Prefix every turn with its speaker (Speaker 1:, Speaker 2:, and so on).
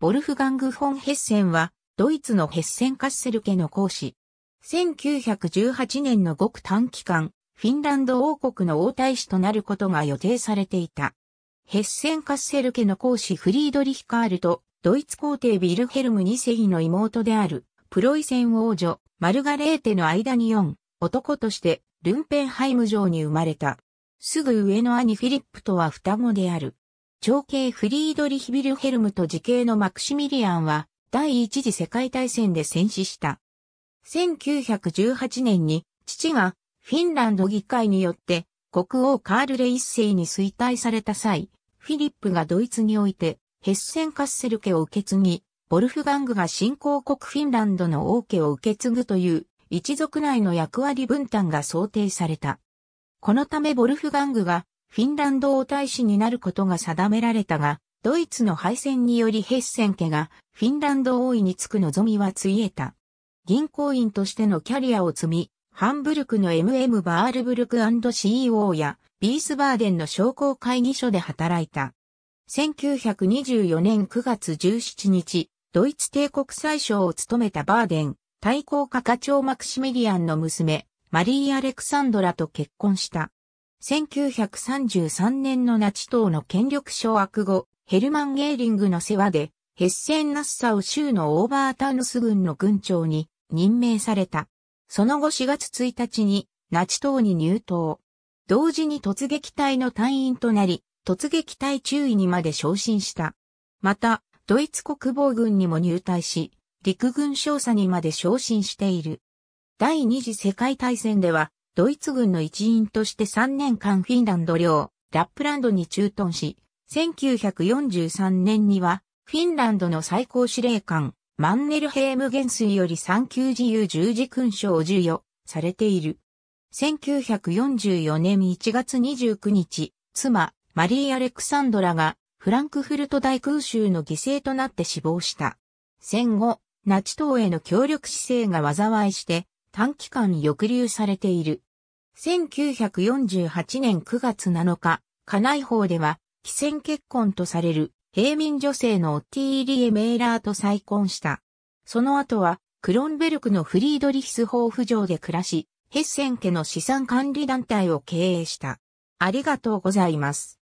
Speaker 1: ボルフガング・フォン・ヘッセンは、ドイツのヘッセン・カッセル家の講師。1918年のごく短期間、フィンランド王国の王太子となることが予定されていた。ヘッセン・カッセル家の公師フリードリヒ・カールと、ドイツ皇帝ヴィルヘルム2世の妹である、プロイセン王女、マルガレーテの間に4、男として、ルンペンハイム城に生まれた。すぐ上の兄フィリップとは双子である。長兄フリードリヒ・ビルヘルムと時兄のマクシミリアンは第一次世界大戦で戦死した。1918年に父がフィンランド議会によって国王カール・レイ一世に衰退された際、フィリップがドイツにおいてヘッセン・カッセル家を受け継ぎ、ボルフガングが新興国フィンランドの王家を受け継ぐという一族内の役割分担が想定された。このためボルフガングがフィンランド王大使になることが定められたが、ドイツの敗戦によりヘッセン家がフィンランド王位につく望みはついえた。銀行員としてのキャリアを積み、ハンブルクの MM バールブルク &CEO やビースバーデンの商工会議所で働いた。1924年9月17日、ドイツ帝国最相を務めたバーデン、対抗家課長マクシミリアンの娘、マリー・アレクサンドラと結婚した。1933年のナチ党の権力掌握後、ヘルマン・ゲーリングの世話で、ヘッセン・ナッサウ州のオーバータヌス軍の軍長に任命された。その後4月1日に、ナチ党に入党。同時に突撃隊の隊員となり、突撃隊中尉にまで昇進した。また、ドイツ国防軍にも入隊し、陸軍少佐にまで昇進している。第二次世界大戦では、ドイツ軍の一員として3年間フィンランド領、ラップランドに駐屯し、1943年には、フィンランドの最高司令官、マンネルヘーム元帥より三級自由十字勲章を授与されている。1944年1月29日、妻、マリー・アレクサンドラがフランクフルト大空襲の犠牲となって死亡した。戦後、ナチ党への協力姿勢が災いして短期間抑留されている。1948年9月7日、家内法では、既戦結婚とされる平民女性のオッティーリエ・メーラーと再婚した。その後は、クロンベルクのフリードリヒスホーフ城で暮らし、ヘッセン家の資産管理団体を経営した。ありがとうございます。